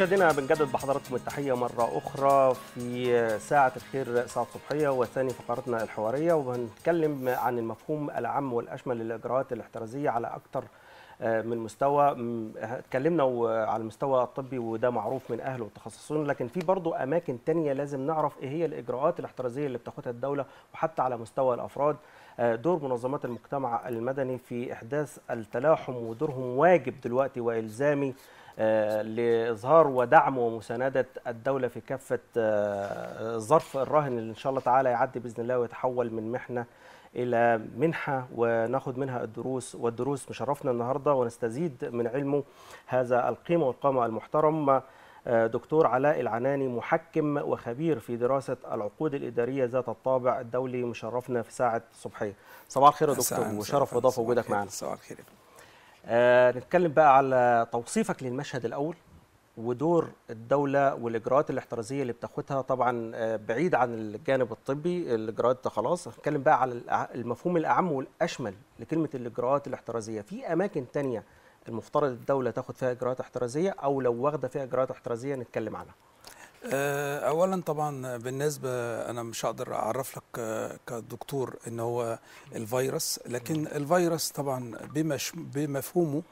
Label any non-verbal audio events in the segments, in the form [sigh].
مشاهدينا بنجدد بحضراتكم التحيه مره اخرى في ساعه الخير ساعه صبحيه وثاني فقرتنا الحواريه وهنتكلم عن المفهوم العام والاشمل للاجراءات الاحترازيه على اكثر آه، من مستوى اتكلمنا على المستوى الطبي وده معروف من اهله والتخصصين لكن في برضه اماكن تانية لازم نعرف ايه هي الاجراءات الاحترازيه اللي بتاخدها الدوله وحتى على مستوى الافراد آه، دور منظمات المجتمع المدني في احداث التلاحم ودورهم واجب دلوقتي والزامي آه، لاظهار ودعم ومسانده الدوله في كافه الظرف آه، الراهن اللي ان شاء الله تعالى يعدي باذن الله ويتحول من محنه الى منحه وناخد منها الدروس والدروس مشرفنا النهارده ونستزيد من علمه هذا القيمه والقامه المحترم آه، دكتور علاء العناني محكم وخبير في دراسة العقود الإدارية ذات الطابع الدولي مشرفنا في ساعة صبحية صباح الخير يا دكتور وشرف اضافه وجودك معنا صباح الخير آه نتكلم بقى على توصيفك للمشهد الاول ودور الدولة والإجراءات الاحترازية اللي بتاخدها طبعا آه، بعيد عن الجانب الطبي الإجراءات خلاص هنتكلم بقى على المفهوم الأعم والأشمل لكلمة الإجراءات الاحترازية في أماكن تانية المفترض الدولة تاخد فيها إجراءات احترازية أو لو واخدة فيها إجراءات احترازية نتكلم عنها آه، اولا طبعا بالنسبه انا مش هقدر اعرف لك آه، كدكتور ان هو الفيروس لكن الفيروس طبعا بمفهومه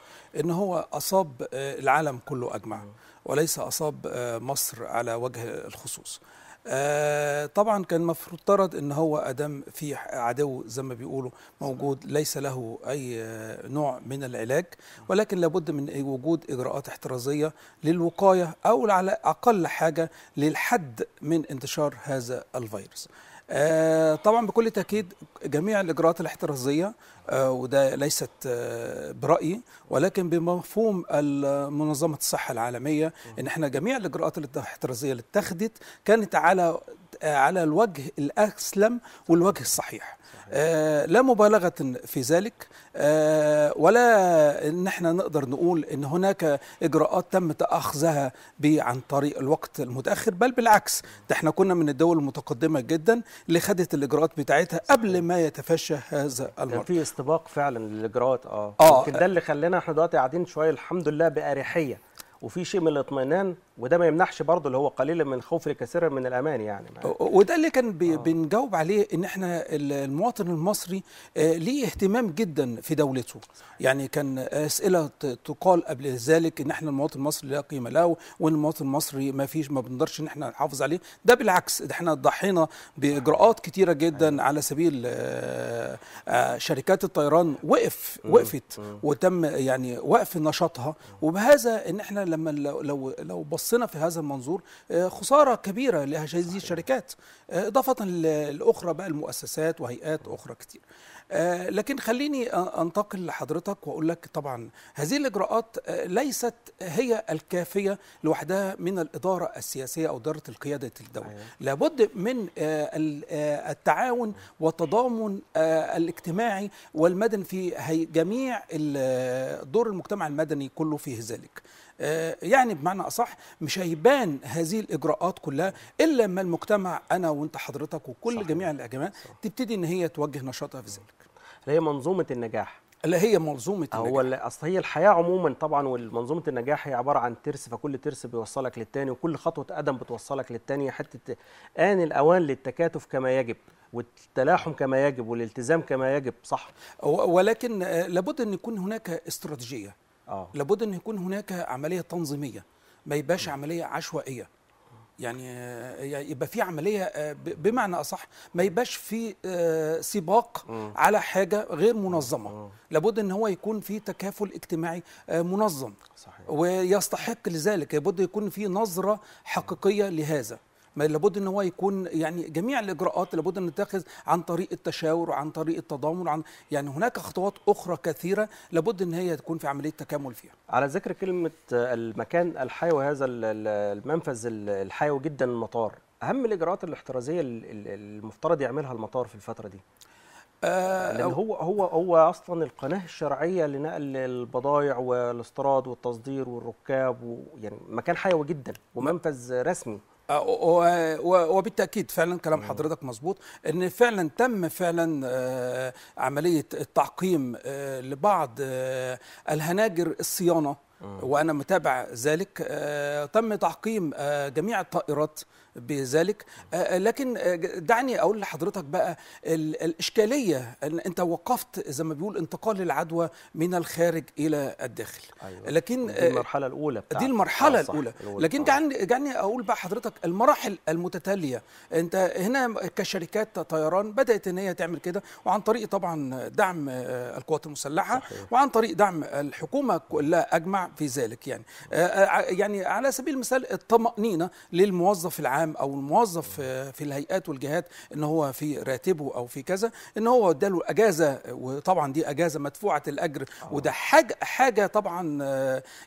ان هو اصاب آه، العالم كله اجمع وليس اصاب مصر على وجه الخصوص آه، طبعا كان مفترض ان هو ادم في عدو زي ما بيقولوا موجود ليس له اي آه، نوع من العلاج ولكن لابد من وجود اجراءات احترازيه للوقايه او على اقل حاجه للحد من انتشار هذا الفيروس آه، طبعا بكل تاكيد جميع الاجراءات الاحترازيه آه، وده ليست آه، برايي ولكن بمفهوم منظمه الصحه العالميه ان احنا جميع الاجراءات الاحترازيه اللي اتخذت كانت على على الوجه الأسلم والوجه الصحيح آه لا مبالغة في ذلك آه ولا ان احنا نقدر نقول ان هناك اجراءات تم تاخذها عن طريق الوقت المتاخر بل بالعكس ده احنا كنا من الدول المتقدمه جدا اللي خدت الاجراءات بتاعتها قبل ما يتفشى هذا المرض كان في استباق فعلا للاجراءات اه, آه. ده اللي خلانا احنا دلوقتي قاعدين شويه الحمد لله باريحيه وفي شيء من الاطمئنان وده ما يمنحش برضه اللي هو قليلا من الخوف لكثيرا من الامان يعني وده اللي كان بي آه. بنجاوب عليه ان احنا المواطن المصري آه، ليه اهتمام جدا في دولته يعني كان اسئله تقال قبل ذلك ان احنا المواطن المصري لا قيمه له وان المواطن المصري ما فيش ما بنقدرش ان احنا نحافظ عليه ده بالعكس ده احنا ضحينا باجراءات كتيره جدا آه. على سبيل آه، آه، شركات الطيران وقف وقفت وتم يعني وقف نشاطها وبهذا ان احنا لما لو لو بصينا في هذا المنظور آه، خساره كبيره لهذه الشركات آه، اضافه لاخرى بقى المؤسسات وهيئات اخرى كتير آه، لكن خليني انتقل لحضرتك واقول لك طبعا هذه الاجراءات ليست هي الكافيه لوحدها من الاداره السياسيه او اداره القياده الدوله لابد من التعاون والتضامن الاجتماعي والمدني في جميع دور المجتمع المدني كله فيه ذلك آه، يعني بمعنى اصح مش هيبان هذه الاجراءات كلها الا لما المجتمع انا وانت حضرتك وكل جميع الاجمال تبتدي ان هي توجه نشاطها في ذلك اللي هي منظومه النجاح اللي هي منظومه النجاح هو اصل هي الحياه عموما طبعا ومنظومه النجاح هي عباره عن ترس فكل ترس بيوصلك للتاني وكل خطوه قدم بتوصلك للتانيه حته ان الاوان للتكاتف كما يجب والتلاحم كما يجب والالتزام كما يجب صح ولكن آه، لابد ان يكون هناك استراتيجيه آه. لابد ان يكون هناك عمليه تنظيميه ما يبقاش عمليه عشوائيه يعني آه، يبقى في عمليه آه، بمعنى اصح ما يبقاش في آه، سباق على حاجه غير منظمه لابد ان هو يكون في تكافل اجتماعي منظم صحيح. ويستحق لذلك لابد يكون في نظره حقيقيه لهذا لابد ان هو يكون يعني جميع الاجراءات لابد ان تتخذ عن طريق التشاور وعن طريق التضامن عن يعني هناك خطوات اخرى كثيره لابد ان هي تكون في عمليه تكامل فيها على ذكر كلمه المكان الحيوي هذا المنفذ الحيوي جدا المطار اهم الاجراءات الاحترازيه المفترض يعملها المطار في الفتره دي آه لان هو هو هو اصلا القناه الشرعيه لنقل البضائع والاستيراد والتصدير والركاب ويعني مكان حيوي جدا ومنفذ رسمي آه، وبالتاكيد فعلا كلام حضرتك مظبوط ان فعلا تم فعلا آه، عمليه التعقيم آه، لبعض الهناجر الصيانه آه. وانا متابع ذلك آه، تم تعقيم آه، جميع الطائرات بذلك لكن دعني اقول لحضرتك بقى الاشكاليه ان انت وقفت زي ما بيقول انتقال العدوى من الخارج الى الداخل أيوة. لكن دي المرحله الاولى بتاعت. دي المرحله الأولى. لكن دعني دعني اقول بقى حضرتك المراحل المتتاليه انت هنا كشركات طيران بدات ان هي تعمل كده وعن طريق طبعا دعم القوات المسلحه صحيح. وعن طريق دعم الحكومه كلها اجمع في ذلك يعني آه، آه، يعني على سبيل المثال الطمأنينة للموظف العام أو الموظف آه، في الهيئات والجهات إن هو في راتبه أو في كذا إن هو اداله أجازة وطبعا دي أجازة مدفوعة الأجر وده حاجة حاجة طبعا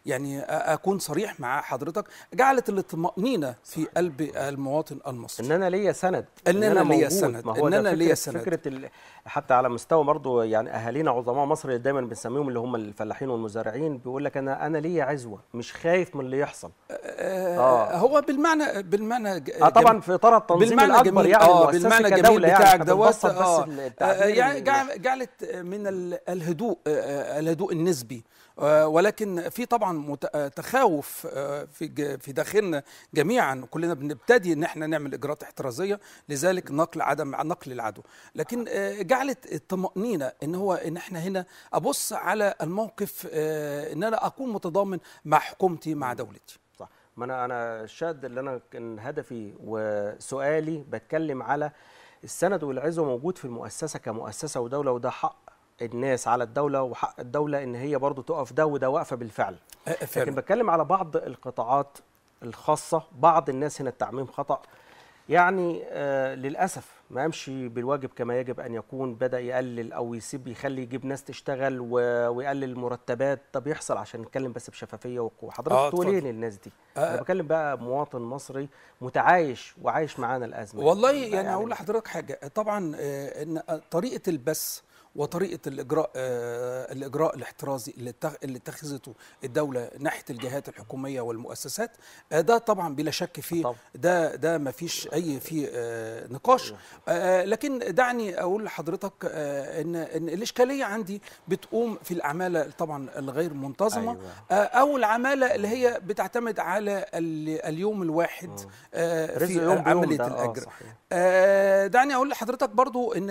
يعني أكون صريح مع حضرتك جعلت الطمأنينة في قلب المواطن المصري إن أنا ليا سند إن أنا ليا سند إن أنا ليا سند فكرة حتى على مستوى برضه يعني أهالينا عظماء مصر دايما بنسميهم اللي هم الفلاحين والمزارعين بيقول لك أنا انا ليا عزوه مش خايف من اللي يحصل آه. آه, آه. هو بالمعنى بالمعنى آه طبعا في اطار التنظيم بالمعنى الاكبر جميل يعني آه بالمعنى الجميل يعني، بتاعك يعني دوت آه،, آه يعني جعلت من الهدوء آه، الهدوء النسبي آه، ولكن في طبعا آه، تخاوف آه، في في داخلنا جميعا كلنا بنبتدي ان احنا نعمل اجراءات احترازيه لذلك نقل عدم نقل العدو لكن جعلت الطمانينه ان هو ان احنا هنا ابص على الموقف ان انا اكون متضامن مع حكومتي مع دولتي صح ما انا انا الشاد اللي انا كان هدفي وسؤالي بتكلم على السند والعزوه موجود في المؤسسه كمؤسسه ودوله وده حق الناس على الدوله وحق الدوله ان هي برضو تقف ده وده واقفه بالفعل فعلا. لكن بتكلم على بعض القطاعات الخاصه بعض الناس هنا التعميم خطا يعني آه للاسف ما امشي بالواجب كما يجب ان يكون بدا يقلل او يسيب يخلي يجيب ناس تشتغل ويقلل مرتبات طب يحصل عشان نتكلم بس بشفافيه وقوه حضرتك آه تقول ايه للناس دي آه انا بكلم بقى مواطن مصري متعايش وعايش معانا الازمه والله يعني, يعني اقول يعني لحضرتك حاجه طبعا آه، ان آه، طريقه البث وطريقه الاجراء آه، الاجراء الاحترازي اللي اتخذته الدوله ناحيه الجهات الحكوميه والمؤسسات آه، ده طبعا بلا شك فيه طبعا. ده ده ما فيش اي فيه آه، نقاش أيوه. لكن دعني اقول لحضرتك ان ان الاشكاليه عندي بتقوم في العماله طبعا الغير منتظمه أيوة. او العماله اللي هي بتعتمد على اليوم الواحد في عمليه الاجر دعني اقول لحضرتك برضو ان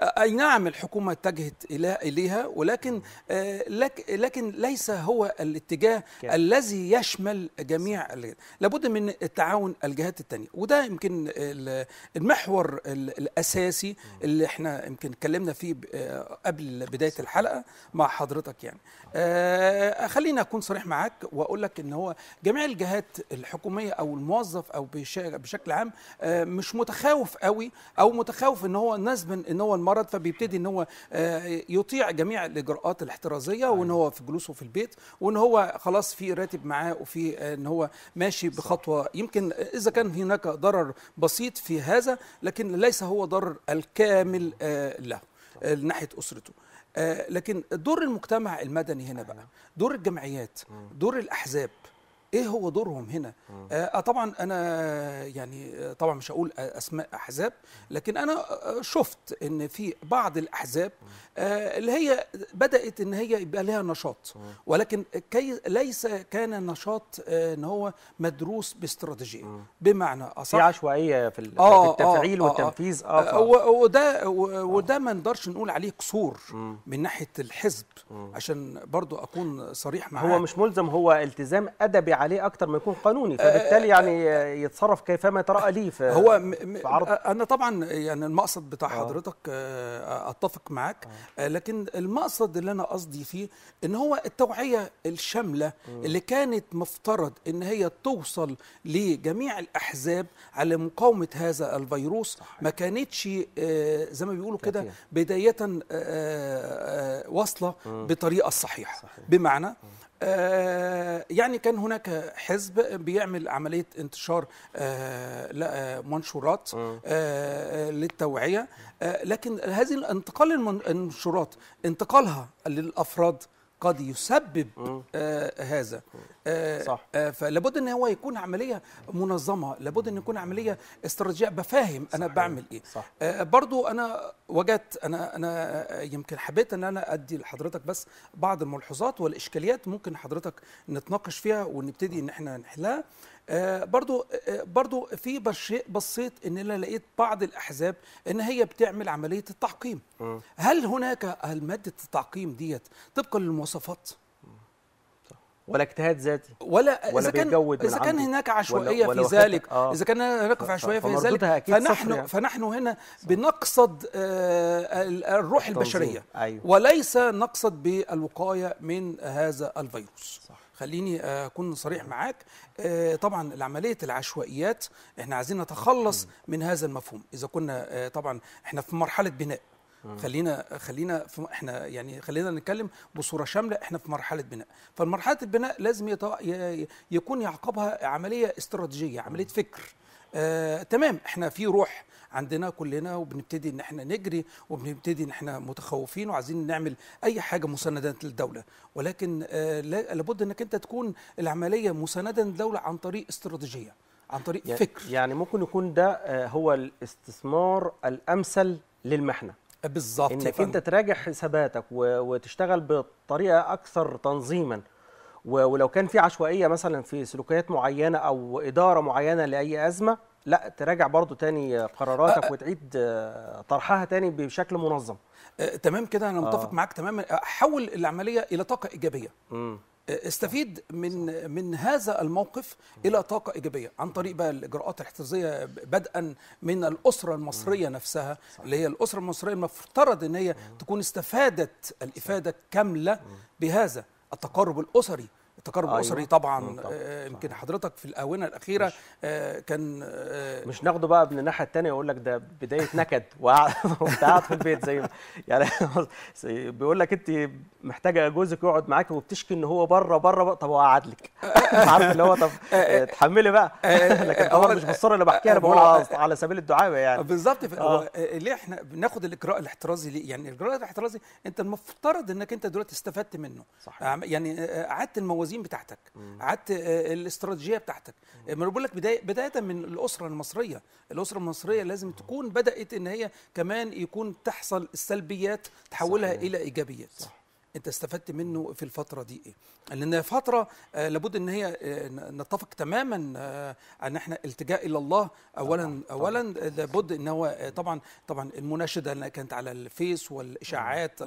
اي نعم الحكومه الحكومه اتجهت اليها ولكن آه، لكن ليس هو الاتجاه كيف. الذي يشمل جميع الجهات. لابد من التعاون الجهات الثانيه وده يمكن المحور الاساسي اللي احنا يمكن اتكلمنا فيه قبل بدايه الحلقه مع حضرتك يعني آه، خليني اكون صريح معاك واقول لك ان هو جميع الجهات الحكوميه او الموظف او بشكل عام آه، مش متخاوف قوي او متخاوف ان هو نسبا ان هو المرض فبيبتدي ان هو آه، يطيع جميع الاجراءات الاحترازيه أيوة. وان هو في جلوسه في البيت وان هو خلاص في راتب معاه وفي آه، ان هو ماشي بخطوه يمكن اذا كان هناك ضرر بسيط في هذا لكن ليس هو ضرر الكامل آه، له ناحيه اسرته لكن دور المجتمع المدني هنا بقى أيوة. دور الجمعيات دور الاحزاب ايه هو دورهم هنا آه،, آه طبعا انا يعني آه، طبعا مش هقول آه، اسماء احزاب لكن انا شفت ان في بعض الاحزاب آه اللي هي بدات ان هي يبقى لها نشاط ولكن كي ليس كان النشاط آه ان هو مدروس باستراتيجيه بمعنى اصح في عشوائيه في التفعيل والتنفيذ اه, آه, آه وده وده ما نقدرش نقول عليه قصور من ناحيه الحزب عشان برضو اكون صريح معاك هو مش ملزم هو التزام ادبي عليه أكثر ما يكون قانوني آه، فبالتالي آه، يعني يتصرف كيفما ترى ليه في هو في عرض آه، انا طبعا يعني المقصد بتاع حضرتك اتفق معاك لكن المقصد اللي انا قصدي فيه ان هو التوعيه الشامله اللي كانت مفترض ان هي توصل لجميع الاحزاب على مقاومه هذا الفيروس ما كانتش زي ما بيقولوا كده بدايه واصله بطريقه الصحيحه بمعنى آه، يعني كان هناك حزب بيعمل عملية انتشار آه، آه، منشورات للتوعية لكن هذه انتقال المنشورات انتقالها للأفراد قد يسبب آه هذا آه صح. آه فلابد ان هو يكون عمليه منظمه لابد ان يكون عمليه استراتيجيه بفهم انا صحيح. بعمل ايه صح. آه برضو انا وجدت انا انا يمكن حبيت ان انا ادي لحضرتك بس بعض الملحوظات والاشكاليات ممكن حضرتك نتناقش فيها ونبتدي ان احنا نحلها آه، برضو آه، برضو في شيء بصيت ان انا لقيت بعض الاحزاب ان هي بتعمل عمليه التعقيم هل هناك هل ماده التعقيم ديت طبقا للمواصفات ولا اجتهاد ذاتي ولا, ولا اذا كان اذا كان هناك عشوائيه ولا في ذلك آه اذا كان هناك عشوائيه في ذلك فنحن يعني. فنحن هنا بنقصد آه الروح البشريه أيوه. وليس نقصد بالوقايه من هذا الفيروس صح. خليني اكون صريح معاك آه، طبعا عمليه العشوائيات احنا عايزين نتخلص من هذا المفهوم اذا كنا آه، طبعا احنا في مرحله بناء خلينا خلينا في احنا يعني خلينا نتكلم بصوره شامله احنا في مرحله بناء فمرحله البناء لازم يكون يعقبها عمليه استراتيجيه عمليه فكر آه تمام احنا في روح عندنا كلنا وبنبتدي ان احنا نجري وبنبتدي ان احنا متخوفين وعايزين نعمل اي حاجه مسانده للدوله ولكن آه لابد انك انت تكون العمليه مسانده للدوله عن طريق استراتيجيه عن طريق يعني فكر يعني ممكن يكون ده آه، هو الاستثمار الامثل للمحنه بالظبط انك انت تراجع حساباتك وتشتغل بطريقه اكثر تنظيما ولو كان في عشوائيه مثلا في سلوكيات معينه او اداره معينه لاي ازمه لا تراجع برضو تاني قراراتك وتعيد طرحها تاني بشكل منظم آه، تمام كده انا متفق آه. معاك تماما حول العمليه الى طاقه ايجابيه مم. استفيد من من هذا الموقف الى طاقه ايجابيه عن طريق بقى الاجراءات الاحترازيه بدءا من الاسره المصريه نفسها اللي هي الاسره المصريه المفترض ان هي تكون استفادت الافاده كامله بهذا التقارب الاسري التقارب أيوة. الاسري طبعا آه، يمكن حضرتك في الاونه الاخيره مش. آه، كان آه، مش ناخده بقى من الناحيه الثانيه يقول لك ده بدايه نكد وانت قاعد [laughs] في البيت زي يعني [laughs] بيقول لك انت محتاجه جوزك يقعد معاك وبتشكي ان هو بره بره طب هو قعد لك [laughs] عارف اللي هو طب اتحملي بقى لكن طبعا مش بالصوره اللي بحكيها انا بقول على سبيل الدعابه يعني بالظبط هو ليه احنا بناخد الاجراء الاحترازي ليه؟ يعني الاجراء الاحترازي انت المفترض انك انت دلوقتي استفدت منه صح. يعني قعدت الموازين الموازين بتاعتك قعدت آه، الاستراتيجيه بتاعتك ما بقول لك بدايه بدايه من الاسره المصريه الاسره المصريه لازم تكون بدات ان هي كمان يكون تحصل السلبيات تحولها صحيح. الى ايجابيات صح. انت استفدت منه في الفتره دي ايه لان فتره آه، لابد ان هي آه، نتفق تماما آه، ان احنا التجاء الى الله اولا اولا لابد ان هو طبعا طبعا المناشده اللي كانت على الفيس والاشاعات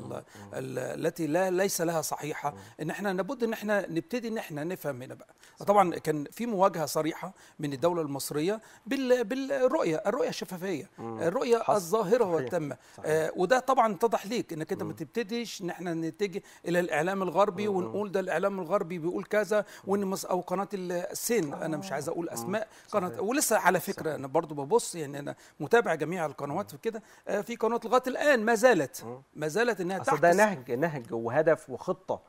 التي لا ليس لها صحيحه ان احنا لابد ان احنا نبتدي ان احنا نفهم هنا بقى طبعا كان في مواجهه صريحه من الدوله المصريه بالرؤيه الرؤيه الشفافيه الرؤيه الظاهره والتامه وده طبعا اتضح ليك انك انت ما تبتديش ان احنا نتجه الى الاعلام الغربي ونقول ده الاعلام الغربي بيقول كذا وان او قناه أوه. انا آه. مش عايز اقول آه. اسماء قناه ولسه على فكره انا برضو ببص يعني انا متابع جميع القنوات آه، في كده في قنوات لغايه الان ما زالت ما زالت انها تحت ده نهج نهج وهدف وخطه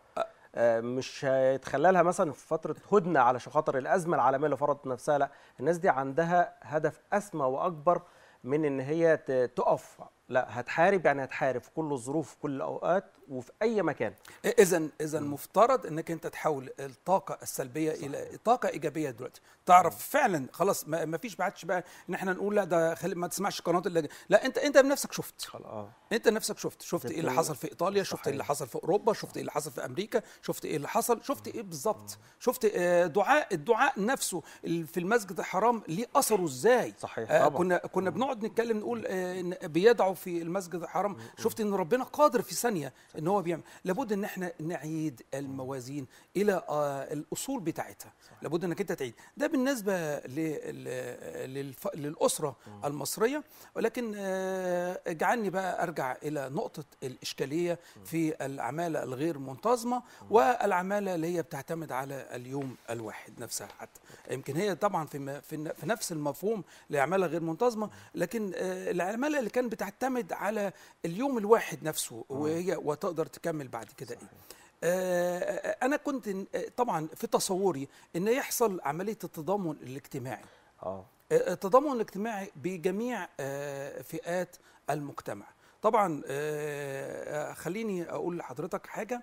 مش هيتخللها مثلا في فتره هدنه علشان خاطر الازمه العالميه اللي فرضت نفسها لا الناس دي عندها هدف اسمى واكبر من ان هي تقف لا هتحارب يعني هتحارب في كل الظروف في كل الاوقات وفي اي مكان اذا اذا مفترض انك انت تحول الطاقه السلبيه صحيح. الى طاقه ايجابيه دلوقتي تعرف مم. فعلا خلاص ما فيش بعدش بقى ان احنا نقول لا ده خلي ما تسمعش قنوات اللي لا انت انت بنفسك شفت خلاص آه. انت بنفسك شفت شفت ايه اللي حصل في ايطاليا صحيح. شفت ايه اللي حصل في اوروبا شفت ايه اللي حصل في امريكا شفت ايه اللي حصل شفت ايه بالظبط شفت آه، دعاء الدعاء نفسه في المسجد الحرام ليه اثره ازاي صحيح آه، طبعا. كنا كنا بنقعد نتكلم نقول بيدعوا في المسجد الحرام شفت ان ربنا قادر في ثانيه ان هو بيعمل لابد ان احنا نعيد الموازين الى آه، الاصول بتاعتها لابد انك انت تعيد ده بالنسبه للاسره المصريه ولكن آه، اجعلني بقى ارجع الى نقطه الاشكاليه في العماله الغير منتظمه والعماله اللي هي بتعتمد على اليوم الواحد نفسها حتى يمكن هي طبعا في في نفس المفهوم لعماله غير منتظمه لكن آه، العماله اللي كان بتعتمد على اليوم الواحد نفسه وهي تقدر تكمل بعد كده ايه آه، آه، انا كنت آه، طبعا في تصوري ان يحصل عمليه التضامن الاجتماعي اه التضامن الاجتماعي بجميع فئات المجتمع طبعا خليني اقول لحضرتك حاجه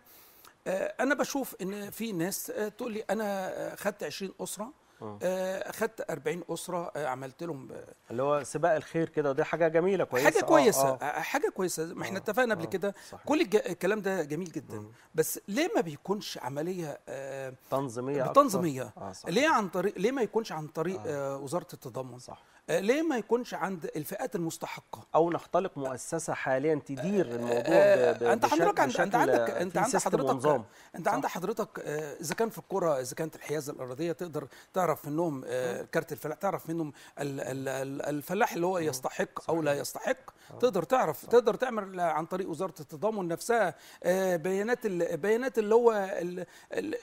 انا بشوف ان في ناس تقول لي انا خدت 20 اسره آه. آه، اخذت 40 اسره آه، عملت لهم اللي هو سباق الخير كده ودي حاجه جميله كويسه حاجه كويسه آه آه. حاجه كويسه ما احنا اتفقنا قبل كده كل الكلام ده جميل جدا مم. بس ليه ما بيكونش عمليه آه تنظيميه تنظيميه آه ليه عن طريق ليه ما يكونش عن طريق آه. وزاره التضامن صح ليه ما يكونش عند الفئات المستحقه او نختلق مؤسسه حاليا تدير الموضوع ب... ب... انت حضرتك عند... انت عندك انت عند حضرتك انت عند حضرتك اذا كان في الكره اذا كانت الحيازه الارضيه تقدر تعرف تعرف منهم آه، آه. كارت الفلاح تعرف منهم الفلاح اللي هو آه. يستحق او لا يستحق تقدر تعرف تقدر تعمل عن طريق وزاره التضامن نفسها بيانات البيانات اللي هو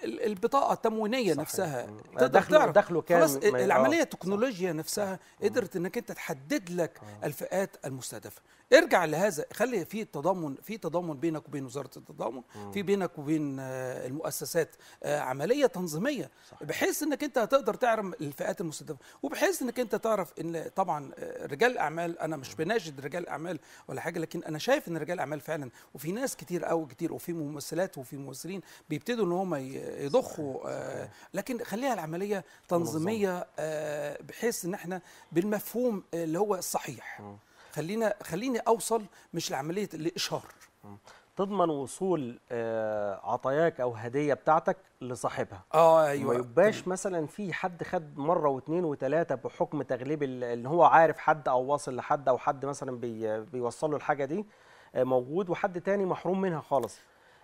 البطاقه التموينيه نفسها تقدر تعرف دخله كام خلاص العمليه التكنولوجيا نفسها قدرت انك انت تحدد لك الفئات المستهدفه ارجع لهذا خلي في تضامن في تضامن بينك وبين وزاره التضامن في بينك وبين المؤسسات عمليه تنظيميه بحيث انك انت هتقدر تقدر تعرف الفئات المستهدفه وبحيث انك انت تعرف ان طبعا آه، رجال الاعمال انا مش بناشد رجال الاعمال ولا حاجه لكن انا شايف ان رجال الاعمال فعلا وفي ناس كتير قوي كتير وفي ممثلات وفي ممثلين بيبتدوا ان هم يضخوا آه، لكن خليها العمليه تنظيميه آه، بحيث ان احنا بالمفهوم اللي هو الصحيح خلينا خليني اوصل مش لعمليه الاشهار تضمن وصول آه، عطاياك او هديه بتاعتك لصاحبها اه ايوه ما يبقاش مثلا في حد خد مره واثنين وثلاثه بحكم تغليب ان هو عارف حد او واصل لحد او حد مثلا بي بيوصل له الحاجه دي آه، موجود وحد تاني محروم منها خالص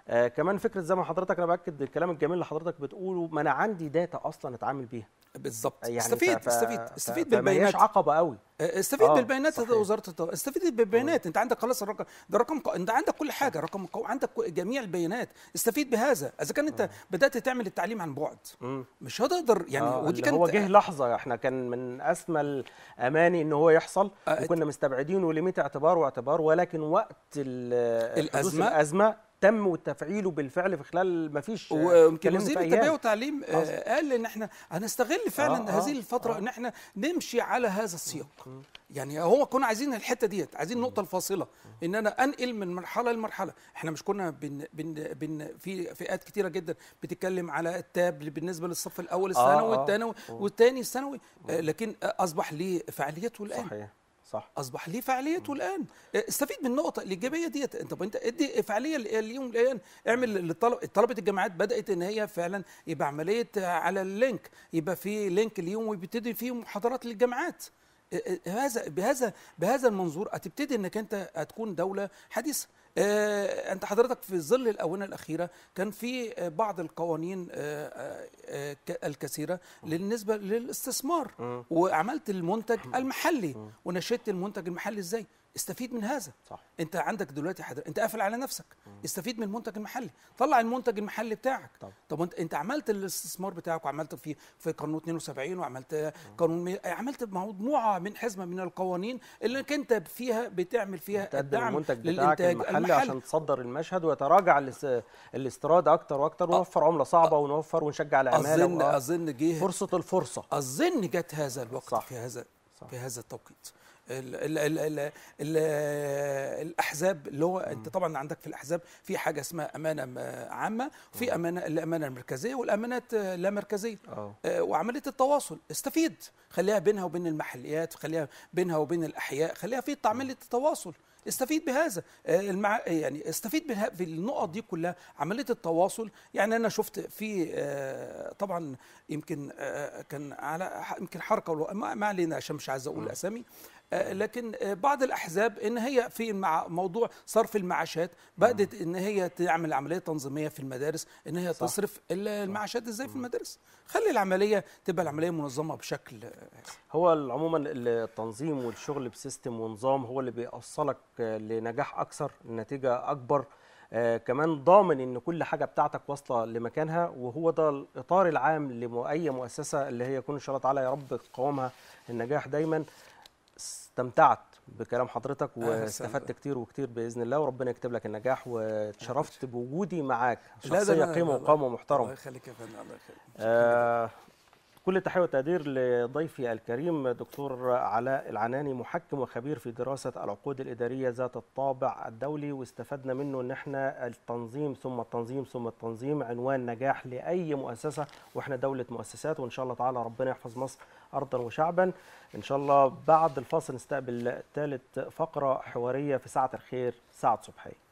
آه، كمان فكره زي ما حضرتك انا باكد الكلام الجميل اللي حضرتك بتقوله ما انا عندي داتا اصلا اتعامل بيها بالظبط يعني استفيد ف... استفيد استفيد ف... بالبيانات عقبه قوي آه، استفيد آه، بالبيانات صحيح. وزاره الطاقه استفيد بالبيانات انت عندك خلاص الرقم ده رقم ق... انت عندك كل حاجه رقم قو... عندك جميع البيانات استفيد بهذا اذا كان انت بدات تعمل التعليم عن بعد مم. مش هتقدر يعني آه ودي كانت هو جه لحظه احنا كان من اسمى الاماني ان هو يحصل آه وكنا مستبعدينه ولميت اعتبار واعتبار ولكن وقت الازمه الازمه تم تفعيله بالفعل في خلال ما فيش ويمكن وزير التربيه والتعليم آه، قال ان احنا هنستغل فعلا آه،, آه هذه الفتره آه ان احنا نمشي على هذا السياق يعني هو كنا عايزين الحته ديت عايزين النقطه الفاصله ان انا انقل من مرحله لمرحله احنا مش كنا بن بن بن في فئات كتيره جدا بتتكلم على التاب بالنسبه للصف الاول آه، الثانوي آه الثانوي والثاني الثانوي لكن اصبح ليه فعاليته الان صحيح. صح اصبح ليه فعاليته الان آه، استفيد من النقطه الايجابيه ديت انت انت ادي فعاليه ليهم الان اعمل طلبه الجامعات بدات ان هي فعلا يبقى عمليه على اللينك يبقى في لينك ليهم ويبتدي فيه محاضرات للجامعات آه، آه، هذا بهذا بهذا المنظور هتبتدي انك انت هتكون دوله حديثه آه، انت حضرتك في ظل الاونه الاخيره كان في آه، بعض القوانين آه، الكثيره بالنسبه للاستثمار وعملت المنتج المحلي ونشدت المنتج المحلي ازاي استفيد من هذا صح. انت عندك دلوقتي حضر... انت قافل على نفسك مم. استفيد من المنتج المحلي طلع المنتج المحلي بتاعك طب, طب انت انت عملت الاستثمار بتاعك وعملت في في قانون 72 وعملت مم. قانون عملت مجموعه من حزمه من القوانين اللي انك انت فيها بتعمل فيها تقدم الدعم المنتج بتاعك المحلي, المحلي عشان تصدر المشهد ويتراجع الاس... الاستيراد اكتر واكتر ونوفر عمله صعبه أ... ونوفر ونشجع العماله اظن و... اظن جه فرصه الفرصه اظن جت هذا الوقت صح. في هذا صح. في هذا التوقيت الـ الـ الـ الـ الاحزاب اللي هو انت طبعا عندك في الاحزاب في حاجه اسمها امانه عامه وفي امانه الامانه المركزيه والامانات لا مركزيه آه، وعمليه التواصل استفيد خليها بينها وبين المحليات خليها بينها وبين الاحياء خليها في عمليه التواصل استفيد بهذا آه، المع... يعني استفيد بها بالنقط دي كلها عمليه التواصل يعني انا شفت في آه، طبعا يمكن كان على يمكن حركه ما علينا عشان مش عايز اقول اسامي آه، لكن آه، بعض الاحزاب ان هي في مع موضوع صرف المعاشات بدات نعم. ان هي تعمل عمليه تنظيميه في المدارس ان هي صح. تصرف المعاشات ازاي في المدارس خلي العمليه تبقى العمليه منظمه بشكل هو عموما التنظيم والشغل بسيستم ونظام هو اللي بيوصلك آه، لنجاح اكثر نتيجه اكبر آه كمان ضامن ان كل حاجه بتاعتك واصله لمكانها وهو ده الاطار العام لاي مؤسسه اللي هي يكون ان شاء الله تعالى يا رب قوامها النجاح دايما استمتعت بكلام حضرتك واستفدت كتير وكتير باذن الله وربنا يكتب لك النجاح واتشرفت بوجودي معاك شخصيه قيمه وقامه محترم الله يخليك يا فندم الله يخليك آه، كل التحية والتقدير لضيفي الكريم دكتور علاء العناني محكم وخبير في دراسة العقود الإدارية ذات الطابع الدولي واستفدنا منه أن احنا التنظيم ثم التنظيم ثم التنظيم عنوان نجاح لأي مؤسسة وإحنا دولة مؤسسات وإن شاء الله تعالى ربنا يحفظ مصر أرضا وشعبا إن شاء الله بعد الفاصل نستقبل ثالث فقرة حوارية في ساعة الخير ساعة صبحية